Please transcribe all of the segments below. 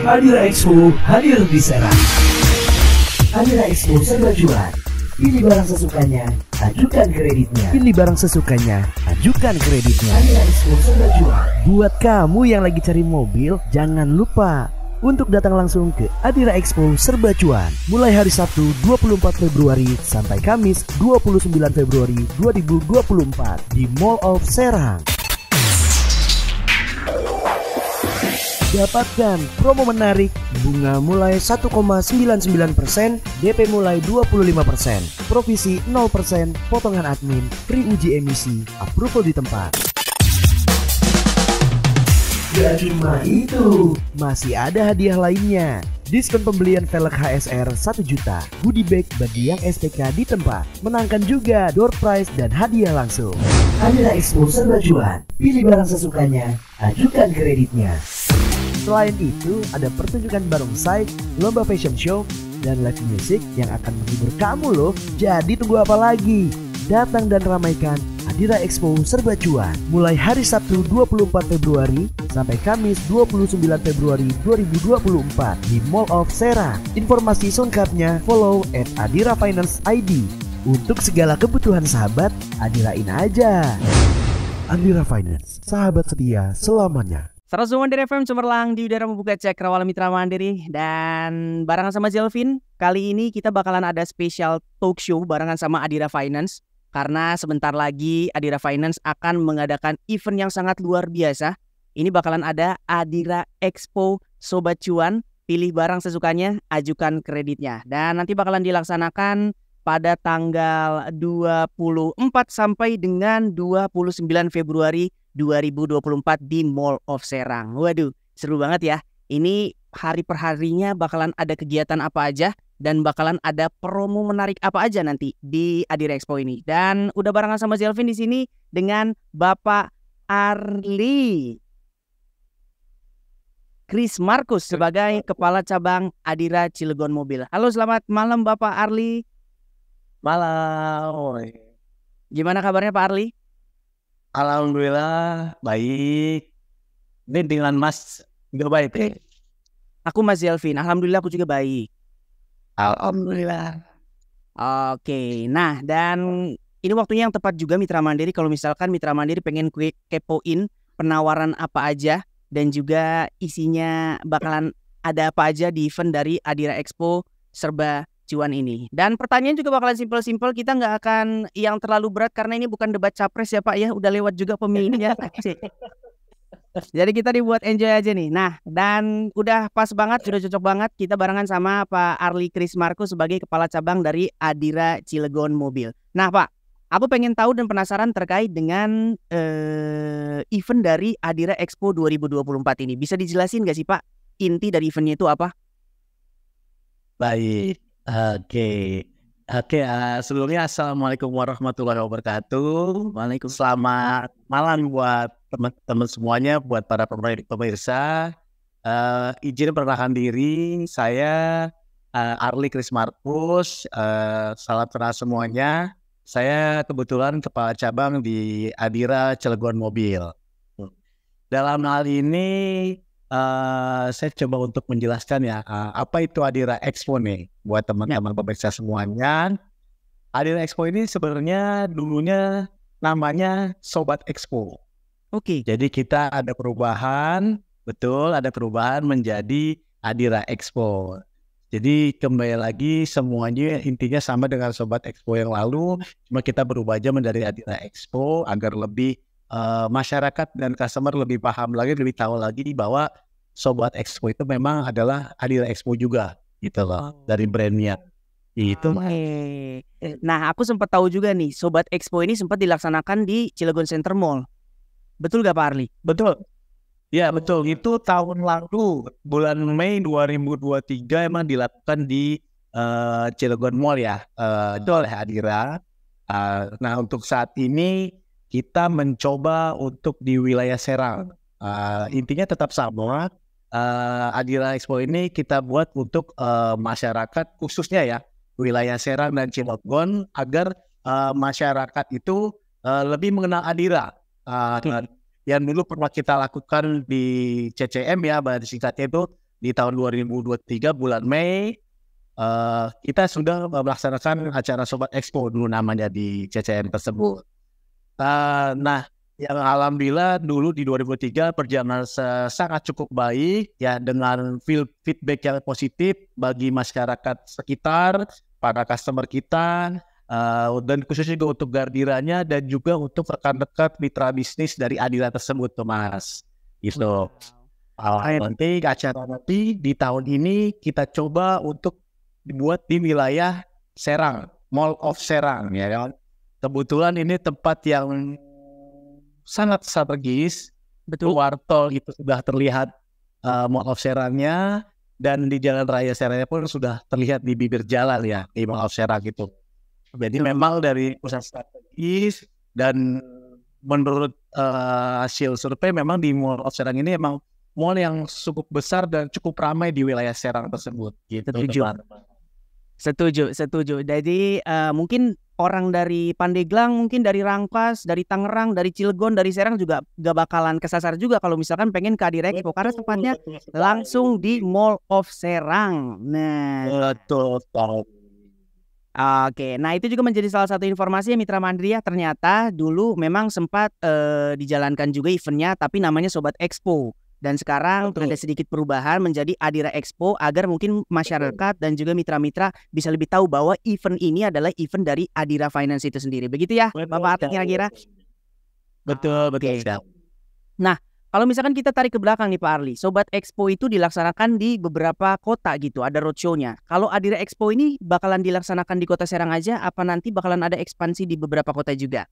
Adira Expo hadir di Serang. Adira Expo serba jual. Pilih barang sesukanya, ajukan kreditnya. Pilih barang sesukanya, ajukan kreditnya. Adira Expo serba jual. Buat kamu yang lagi cari mobil, jangan lupa untuk datang langsung ke Adira Expo Serba Cuan mulai hari Sabtu 24 Februari sampai Kamis 29 Februari 2024 di Mall of Serang. Dapatkan promo menarik bunga mulai 1,99%, DP mulai 25%, provisi 0%, potongan admin, free uji emisi, approval di tempat. Gak cuma itu, masih ada hadiah lainnya. Diskon pembelian velg HSR 1 juta, goodie bag bagi yang STK di tempat. Menangkan juga door prize dan hadiah langsung. Adalah Expo Serba pilih barang sesukanya, ajukan kreditnya. Selain itu, ada pertunjukan barongsai, lomba fashion show, dan live music yang akan menghibur kamu loh. Jadi tunggu apa lagi? Datang dan ramaikan adira Expo Serba Cuan mulai hari Sabtu 24 Februari sampai Kamis 29 Februari 2024 di Mall of Sera. Informasi selengkapnya follow at Adira Finance ID. Untuk segala kebutuhan sahabat, adira Adirain aja. Adira Finance, sahabat setia selamanya. 101 dari FM Cemerlang di udara membuka cek cakrawala mitra mandiri dan barengan sama Jelvin kali ini kita bakalan ada special talk show barengan sama Adira Finance karena sebentar lagi Adira Finance akan mengadakan event yang sangat luar biasa. Ini bakalan ada Adira Expo Sobat Cuan, pilih barang sesukanya, ajukan kreditnya. Dan nanti bakalan dilaksanakan pada tanggal 24 sampai dengan 29 Februari 2024 di Mall of Serang. Waduh, seru banget ya. Ini hari perharinya bakalan ada kegiatan apa aja dan bakalan ada promo menarik apa aja nanti di Adira Expo ini. Dan udah barengan sama Zelvin di sini dengan Bapak Arli. Chris Markus sebagai Kepala Cabang Adira Cilegon Mobil. Halo selamat malam Bapak Arli. Malam. Gimana kabarnya Pak Arli? Alhamdulillah baik. Ini dengan Mas juga baik Eh? Aku Mas Elvin. Alhamdulillah aku juga baik. Alhamdulillah. Oke, nah dan ini waktunya yang tepat juga Mitra Mandiri kalau misalkan Mitra Mandiri pengen quick kepoin penawaran apa aja dan juga isinya bakalan ada apa aja di event dari Adira Expo serba cuan ini. Dan pertanyaan juga bakalan simpel-simpel, kita nggak akan yang terlalu berat karena ini bukan debat capres ya Pak ya, udah lewat juga pemilihnya. Jadi kita dibuat enjoy aja nih. Nah, dan udah pas banget, sudah cocok banget kita barengan sama Pak Arli Kris Markus sebagai kepala cabang dari Adira Cilegon Mobil. Nah, Pak, aku pengen tahu dan penasaran terkait dengan eh, event dari Adira Expo 2024 ini. Bisa dijelasin nggak sih, Pak? Inti dari eventnya itu apa? Baik. Oke, okay. oke. Okay, uh, eh, sebelumnya assalamualaikum warahmatullahi wabarakatuh. Waalaikumsalam. Selamat malam buat teman-teman semuanya, buat para pemirsa. Uh, izin perkenalkan diri, saya uh, Arli Markus. Uh, salam kenal semuanya. Saya kebetulan kepala cabang di Adira Cilegon Mobil. Dalam hal ini Eh, saya coba untuk menjelaskan ya uh, apa itu Adira Expo nih buat teman-teman ya. pemirsa semuanya. Adira Expo ini sebenarnya dulunya namanya Sobat Expo. Oke. Okay. Jadi kita ada perubahan, betul ada perubahan menjadi Adira Expo. Jadi kembali lagi semuanya intinya sama dengan Sobat Expo yang lalu, cuma kita berubah aja menjadi Adira Expo agar lebih uh, masyarakat dan customer lebih paham lagi, lebih tahu lagi bahwa Sobat Expo itu memang adalah hadir Expo juga gitu loh oh. dari brandnya. Itu. Oh, Nah, aku sempat tahu juga nih, Sobat Expo ini sempat dilaksanakan di Cilegon Center Mall. Betul gak Pak Arli? Betul. Ya, betul. Itu tahun lalu bulan Mei 2023 emang dilakukan di uh, Cilegon Mall ya. Uh, itu oleh Adira. Uh, ah, nah, untuk saat ini kita mencoba untuk di wilayah Serang. Uh, intinya tetap sama. Uh, Adira Expo ini kita buat untuk uh, masyarakat khususnya ya wilayah Serang dan Cilegon agar uh, masyarakat itu uh, lebih mengenal Adira. Uh, Yang dulu pernah kita lakukan di CCM ya, bahasa singkatnya itu di tahun 2023 bulan Mei uh, kita sudah melaksanakan acara Sobat Expo dulu namanya di CCM tersebut. Uh, nah, yang alhamdulillah dulu di 2003 perjalanan sangat cukup baik ya dengan feel feedback yang positif bagi masyarakat sekitar, para customer kita, uh, dan khususnya juga untuk gardiranya dan juga untuk rekan dekat mitra bisnis dari Adila tersebut, Mas. Gitu. Wow. Uh, Nanti acara nanti di tahun ini kita coba untuk dibuat di wilayah Serang, Mall of Serang ya kan kebetulan ini tempat yang sangat strategis. Betul. Luar oh. tol itu sudah terlihat uh, mall of Serangnya dan di jalan raya Serangnya pun sudah terlihat di bibir jalan ya di mall of Serang itu. Jadi Betul. Hmm. memang dari pusat strategis dan menurut uh, hasil survei memang di mall of Serang ini emang mall yang cukup besar dan cukup ramai di wilayah Serang tersebut. Gitu, setuju. Teman. Setuju, setuju. Jadi uh, mungkin orang dari Pandeglang mungkin dari Rangkas, dari Tangerang, dari Cilegon, dari Serang juga gak bakalan kesasar juga kalau misalkan pengen ke Expo karena tempatnya langsung di Mall of Serang. Nah, betul. Oke, nah itu juga menjadi salah satu informasi ya Mitra Mandria ternyata dulu memang sempat uh, dijalankan juga eventnya tapi namanya Sobat Expo. Dan sekarang Betul. ada sedikit perubahan menjadi Adira Expo agar mungkin masyarakat dan juga mitra-mitra bisa lebih tahu bahwa event ini adalah event dari Adira Finance itu sendiri. Begitu ya, Betul. Bapak kira-kira? Betul, betul. Okay. Nah, kalau misalkan kita tarik ke belakang nih Pak Arli, Sobat Expo itu dilaksanakan di beberapa kota gitu, ada roadshow-nya. Kalau Adira Expo ini bakalan dilaksanakan di kota Serang aja, apa nanti bakalan ada ekspansi di beberapa kota juga?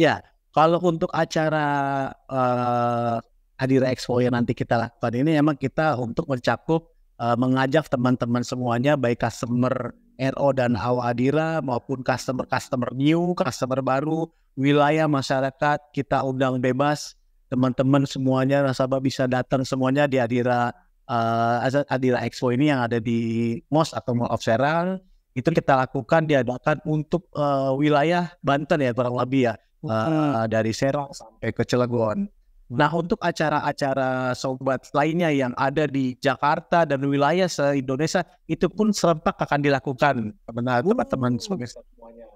Ya, kalau untuk acara uh, Hadir Expo yang nanti kita lakukan ini emang kita untuk mencakup uh, mengajak teman-teman semuanya baik customer RO dan Awadira maupun customer-customer new, customer baru, wilayah masyarakat kita undang bebas teman-teman semuanya nasabah bisa datang semuanya di Adira uh, Adira Expo ini yang ada di MOS atau Mall of Serang itu kita lakukan diadakan untuk uh, wilayah Banten ya kurang lebih ya uh, uh. dari Serang sampai ke Cilegon. Nah, untuk acara-acara sobat lainnya yang ada di Jakarta dan wilayah se-Indonesia itu pun serempak akan dilakukan teman-teman semuanya.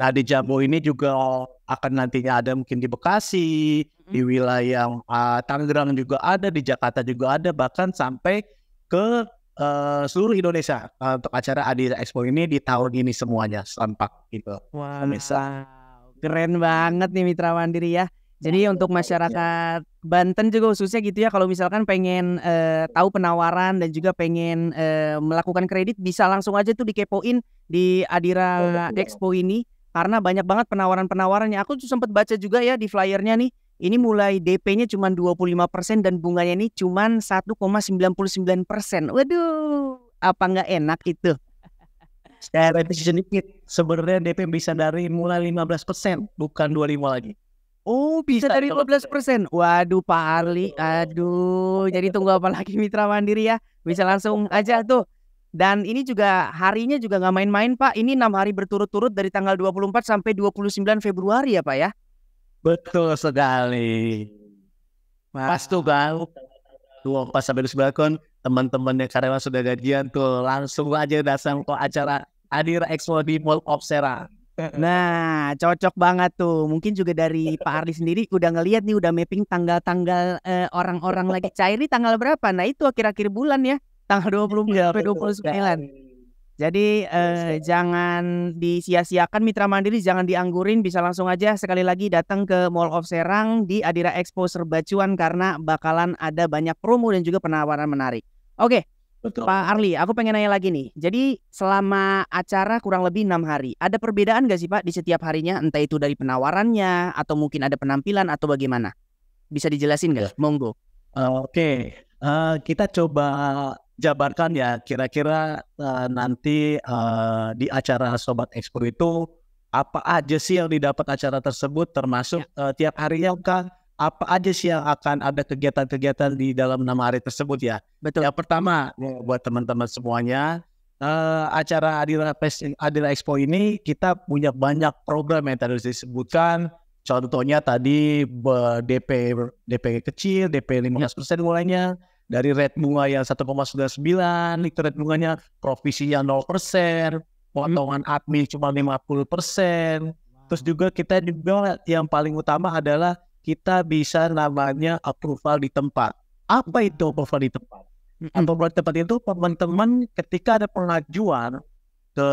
Nah, di Jambo ini juga akan nantinya ada mungkin di Bekasi, di wilayah uh, Tangerang juga ada, di Jakarta juga ada, bahkan sampai ke uh, seluruh Indonesia uh, untuk acara Adi Expo ini di tahun ini semuanya serempak gitu. wow. keren banget nih Mitra Mandiri ya. Jadi untuk masyarakat Banten juga khususnya gitu ya kalau misalkan pengen uh, tahu penawaran dan juga pengen uh, melakukan kredit bisa langsung aja tuh dikepoin di Adira oh, ya? Expo ini karena banyak banget penawaran-penawarannya. Aku sempat baca juga ya di flyernya nih ini mulai DP-nya cuma 25% dan bunganya ini cuma 1,99%. Waduh, apa nggak enak itu? Secara sedikit, sebenarnya DP bisa dari mulai 15%, bukan 25 lagi. Oh bisa, bisa dari 12 persen. Waduh Pak Arli, aduh. Jadi tunggu apa lagi Mitra Mandiri ya? Bisa langsung aja tuh. Dan ini juga harinya juga nggak main-main Pak. Ini enam hari berturut-turut dari tanggal 24 sampai 29 Februari ya Pak ya? Betul sekali. Mas. Pas tuh tuh pas sampai 29 kon, teman-teman yang karyawan sudah gajian tuh langsung aja datang ke acara Adira Expo di Mall of Serang. Nah, cocok banget tuh. Mungkin juga dari Pak Ardi sendiri udah ngelihat nih udah mapping tanggal-tanggal eh, orang-orang lagi cair nih tanggal berapa. Nah, itu akhir-akhir bulan ya. Tanggal 20 iya, sampai 29. Jadi iya, eh, jangan disia-siakan Mitra Mandiri, jangan dianggurin, bisa langsung aja sekali lagi datang ke Mall of Serang di Adira Expo Serbacuan karena bakalan ada banyak promo dan juga penawaran menarik. Oke, Betul. Pak Arli, aku pengen nanya lagi nih. Jadi selama acara kurang lebih enam hari, ada perbedaan nggak sih Pak di setiap harinya? Entah itu dari penawarannya atau mungkin ada penampilan atau bagaimana? Bisa dijelasin nggak? Ya. Monggo. Uh, Oke, okay. uh, eh, kita coba jabarkan ya. Kira-kira uh, nanti uh, di acara Sobat Expo itu apa aja sih yang didapat acara tersebut? Termasuk ya. uh, tiap harinya kan? apa aja sih yang akan ada kegiatan-kegiatan di dalam enam hari tersebut ya? Betul. Yang pertama ya, buat teman-teman semuanya uh, acara Adila Fest Adila Expo ini kita punya banyak program yang tadi disebutkan. Contohnya tadi DP DP kecil, DP 15% persen mulainya dari red bunga yang 1,99, liter red bunganya yang 0%, potongan admin cuma 50%. Terus juga kita juga yang paling utama adalah kita bisa namanya approval di tempat. Apa itu approval di tempat? Approval di tempat itu teman-teman ketika ada pengajuan ke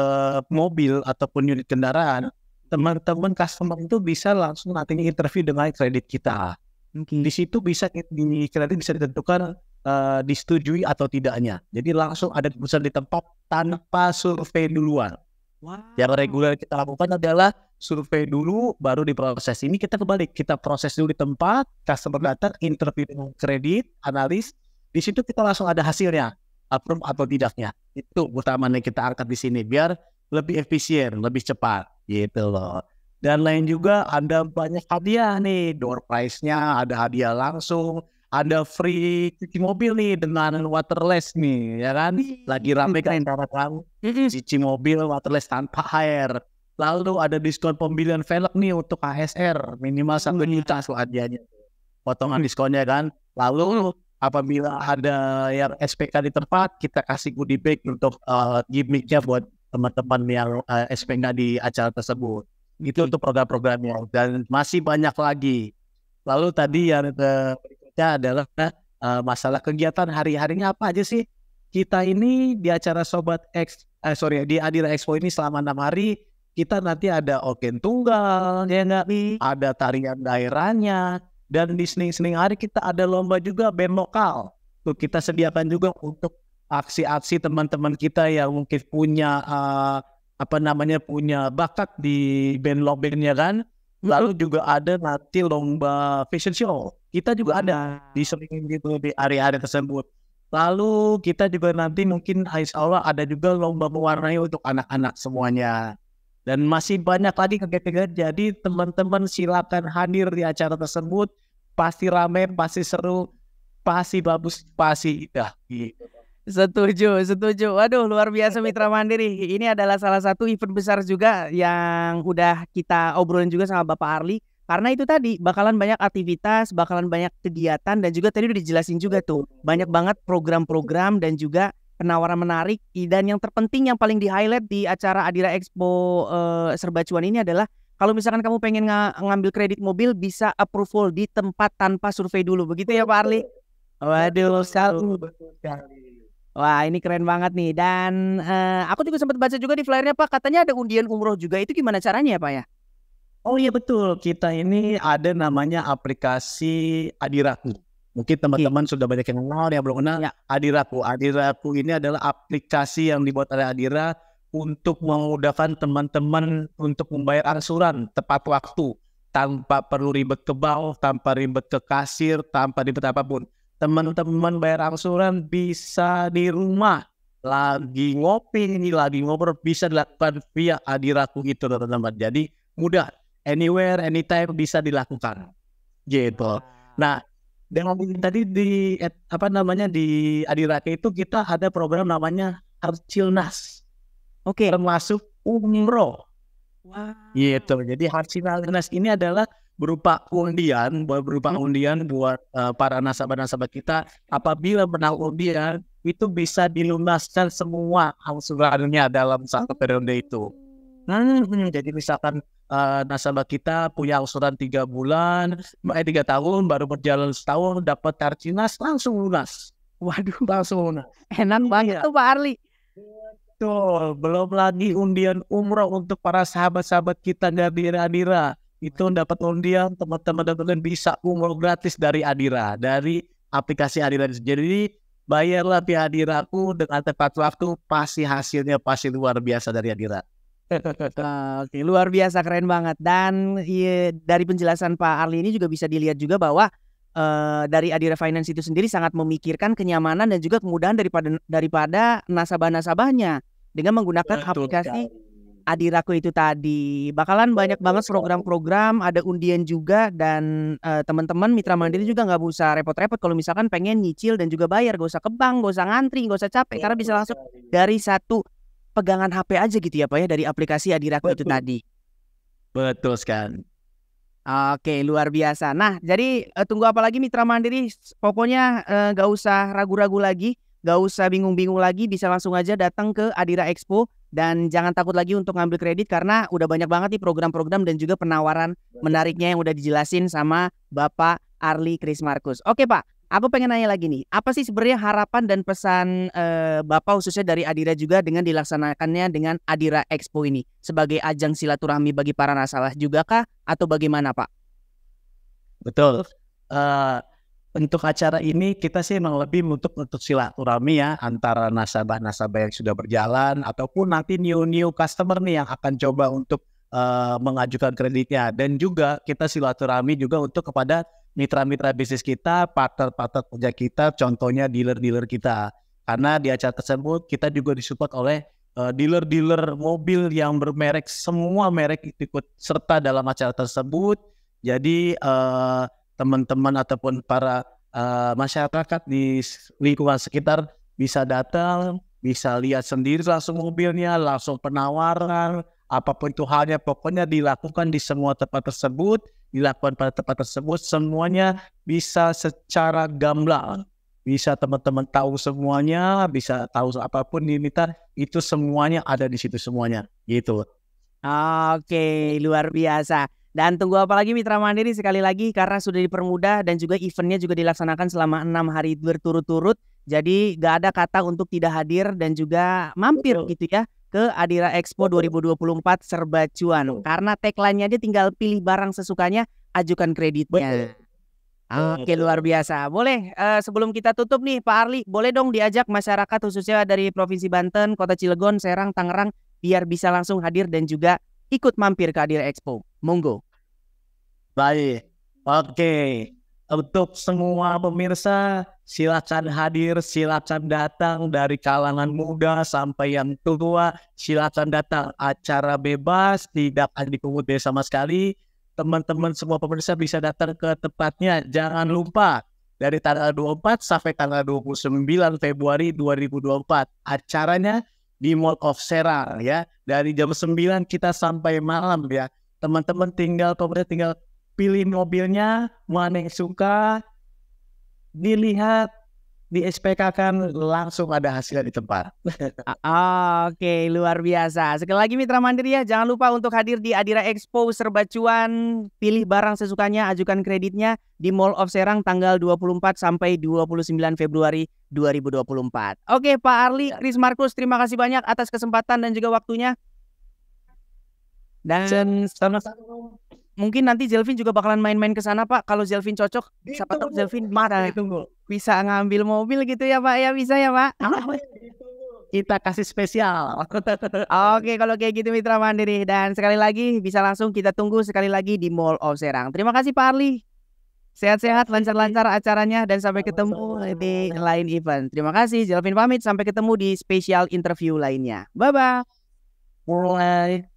mobil ataupun unit kendaraan, teman-teman customer itu bisa langsung nantinya interview dengan kredit kita. Okay. Di situ bisa di kredit bisa ditentukan uh, disetujui atau tidaknya. Jadi langsung ada keputusan di tempat tanpa survei duluan. Wow. Yang reguler kita lakukan adalah survei dulu, baru diproses. Ini kita kebalik, kita proses dulu di tempat, customer hmm. data, interview dengan kredit, analis, di situ kita langsung ada hasilnya, approve atau tidaknya. Itu utamanya kita angkat di sini, biar lebih efisien, lebih cepat, gitu loh. Dan lain juga ada banyak hadiah nih, door price nya ada hadiah langsung, ada free cuci mobil nih dengan waterless nih ya kan lagi rame kan antara tahu cuci mobil waterless tanpa air lalu ada diskon pembelian velg nih untuk ASR minimal satu juta hadiahnya potongan diskonnya kan lalu apabila ada yang SPK di tempat kita kasih goodie bag untuk uh, gimmicknya buat teman-teman yang uh, eh, SPK di acara tersebut itu untuk program-programnya dan masih banyak lagi lalu tadi yang uh, selanjutnya adalah uh, masalah kegiatan hari-harinya apa aja sih kita ini di acara Sobat X, eh, sorry di Adira Expo ini selama enam hari kita nanti ada oken tunggal ya enggak nggak ada tarian daerahnya dan di sini sini hari kita ada lomba juga band lokal tuh kita sediakan juga untuk aksi-aksi teman-teman kita yang mungkin punya uh, apa namanya punya bakat di band lokalnya kan hmm. lalu juga ada nanti lomba fashion show kita juga ada di sering gitu di area hari tersebut lalu kita juga nanti mungkin insya Allah ada juga lomba mewarnai untuk anak-anak semuanya dan masih banyak lagi kegiatan jadi teman-teman silakan hadir di acara tersebut pasti rame pasti seru pasti bagus pasti indah gitu. Setuju, setuju. Waduh, luar biasa Mitra Mandiri. Ini adalah salah satu event besar juga yang udah kita obrolin juga sama Bapak Arli. Karena itu tadi bakalan banyak aktivitas, bakalan banyak kegiatan dan juga tadi udah dijelasin juga tuh banyak banget program-program dan juga penawaran menarik dan yang terpenting yang paling di highlight di acara Adira Expo eh, Serba Cuan ini adalah kalau misalkan kamu pengen ng ngambil kredit mobil bisa approval di tempat tanpa survei dulu begitu ya Pak Arli? Waduh, selalu Wah ini keren banget nih dan eh, aku juga sempat baca juga di flyernya Pak katanya ada undian umroh juga itu gimana caranya ya Pak ya? Oh iya betul, kita ini ada namanya aplikasi Adiraku. Mungkin teman-teman sudah banyak yang kenal, ya belum kenal ya. Adiraku. Adiraku ini adalah aplikasi yang dibuat oleh Adira untuk memudahkan teman-teman untuk membayar angsuran tepat waktu tanpa perlu ribet ke bank, tanpa ribet ke kasir, tanpa ribet apapun. Teman-teman bayar angsuran bisa di rumah, lagi ngopi ini, lagi ngobrol bisa dilakukan via Adiraku itu teman-teman. Jadi mudah anywhere, anytime bisa dilakukan. Gitu. Nah, dengan tadi di apa namanya di Adirake itu kita ada program namanya Harcilnas. Oke. Okay. Termasuk umroh. Wow. Gitu. Jadi Harcilnas ini adalah berupa undian, berupa hmm. undian buat uh, para nasabah-nasabah kita. Apabila menang undian, itu bisa dilunaskan semua angsurannya dalam satu periode itu. Hmm, hmm jadi misalkan uh, nasabah kita punya angsuran tiga bulan, eh tiga tahun, baru berjalan setahun, dapat tarcinas langsung lunas. Waduh, langsung lunas. Enak iya. banget iya. tuh Pak Arli. Betul, belum lagi undian umroh untuk para sahabat-sahabat kita dari Adira. Itu dapat undian teman-teman dan bisa umroh gratis dari Adira, dari aplikasi Adira. Jadi bayarlah via Adiraku dengan tepat waktu, pasti hasilnya pasti luar biasa dari Adira. Oke, luar biasa keren banget. Dan iya, dari penjelasan Pak Arli ini juga bisa dilihat juga bahwa uh, dari Adira Finance itu sendiri sangat memikirkan kenyamanan dan juga kemudahan daripada daripada nasabah-nasabahnya dengan menggunakan Betul aplikasi kan. Adiraku itu tadi. Bakalan Betul banyak banget program-program, ada undian juga dan uh, teman-teman Mitra Mandiri juga nggak usah repot-repot kalau misalkan pengen nyicil dan juga bayar, gak usah ke bank, gak usah ngantri, gak usah capek Betul karena bisa langsung dari satu pegangan HP aja gitu ya Pak ya dari aplikasi Adira itu tadi. Betul sekali. Oke, luar biasa. Nah, jadi eh, tunggu apa lagi Mitra Mandiri? Pokoknya eh, gak usah ragu-ragu lagi, gak usah bingung-bingung lagi, bisa langsung aja datang ke Adira Expo dan jangan takut lagi untuk ngambil kredit karena udah banyak banget nih program-program dan juga penawaran menariknya yang udah dijelasin sama Bapak Arli Markus. Oke, Pak. Aku pengen nanya lagi nih, apa sih sebenarnya harapan dan pesan eh, Bapak khususnya dari Adira juga dengan dilaksanakannya dengan Adira Expo ini sebagai ajang silaturahmi bagi para nasalah juga kah atau bagaimana Pak? Betul. Uh, untuk acara ini kita sih memang lebih untuk untuk silaturahmi ya antara nasabah-nasabah yang sudah berjalan ataupun nanti new new customer nih yang akan coba untuk uh, mengajukan kreditnya dan juga kita silaturahmi juga untuk kepada mitra-mitra bisnis kita, partner-partner kerja kita, contohnya dealer-dealer kita. Karena di acara tersebut kita juga disupport oleh eh, dealer-dealer mobil yang bermerek semua merek ikut serta dalam acara tersebut. Jadi teman eh, teman-teman ataupun para uh, masyarakat di lingkungan sekitar bisa datang, bisa lihat sendiri langsung mobilnya, langsung penawaran, apapun itu halnya pokoknya dilakukan di semua tempat tersebut dilakukan pada tempat tersebut semuanya bisa secara gamblang bisa teman-teman tahu semuanya bisa tahu apapun diminta itu semuanya ada di situ semuanya gitu oke luar biasa dan tunggu apa lagi Mitra Mandiri sekali lagi karena sudah dipermudah dan juga eventnya juga dilaksanakan selama enam hari berturut-turut. Jadi gak ada kata untuk tidak hadir dan juga mampir Betul. gitu ya ke Adira Expo 2024 serba cuan karena tagline-nya dia tinggal pilih barang sesukanya ajukan kreditnya. Oke luar biasa. Boleh uh, sebelum kita tutup nih Pak Arli, boleh dong diajak masyarakat khususnya dari Provinsi Banten, Kota Cilegon, Serang, Tangerang biar bisa langsung hadir dan juga ikut mampir ke Adira Expo. Monggo. Baik. Oke. Okay untuk semua pemirsa silakan hadir, silakan datang dari kalangan muda sampai yang tua, silakan datang acara bebas, tidak akan dipungut biaya sama sekali. Teman-teman semua pemirsa bisa datang ke tempatnya. Jangan lupa dari tanggal 24 sampai tanggal 29 Februari 2024. Acaranya di Mall of Serang ya. Dari jam 9 kita sampai malam ya. Teman-teman tinggal pemirsa tinggal pilih mobilnya mana yang suka dilihat di SPK kan langsung ada hasilnya di tempat. Oke, okay. luar biasa. Sekali lagi Mitra Mandiri ya, jangan lupa untuk hadir di Adira Expo Serba Cuan. Pilih barang sesukanya, ajukan kreditnya di Mall of Serang tanggal 24 sampai 29 Februari 2024. Oke, okay, Pak Arli, Chris ya. Markus, terima kasih banyak atas kesempatan dan juga waktunya. Dan sama mungkin nanti Zelvin juga bakalan main-main ke sana Pak. Kalau Zelvin cocok, ditunggu. siapa tahu Zelvin bisa ditunggu. bisa ngambil mobil gitu ya Pak ya bisa ya Pak. kita kasih spesial. Oke, kalau kayak gitu Mitra Mandiri dan sekali lagi bisa langsung kita tunggu sekali lagi di Mall of Serang. Terima kasih Pak Arli. Sehat-sehat, lancar-lancar acaranya dan sampai ketemu di lain event. Terima kasih, Zelvin pamit. Sampai ketemu di spesial interview lainnya. Bye-bye. Bye.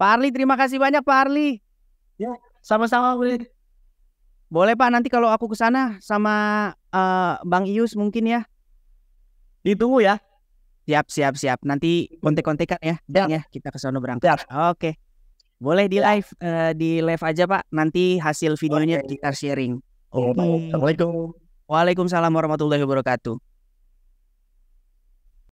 Pak Arli, terima kasih banyak Pak Arli. Ya, sama-sama boleh. Boleh Pak, nanti kalau aku ke sana sama uh, Bang Ius mungkin ya. Ditunggu ya. Siap, siap, siap. Nanti kontek-kontekan ya. Ya, ya kita ke sana berangkat. Ya. Oke. Boleh di live uh, di live aja Pak. Nanti hasil videonya Oke. kita sharing. Oh, Assalamualaikum. Waalaikumsalam warahmatullahi wabarakatuh.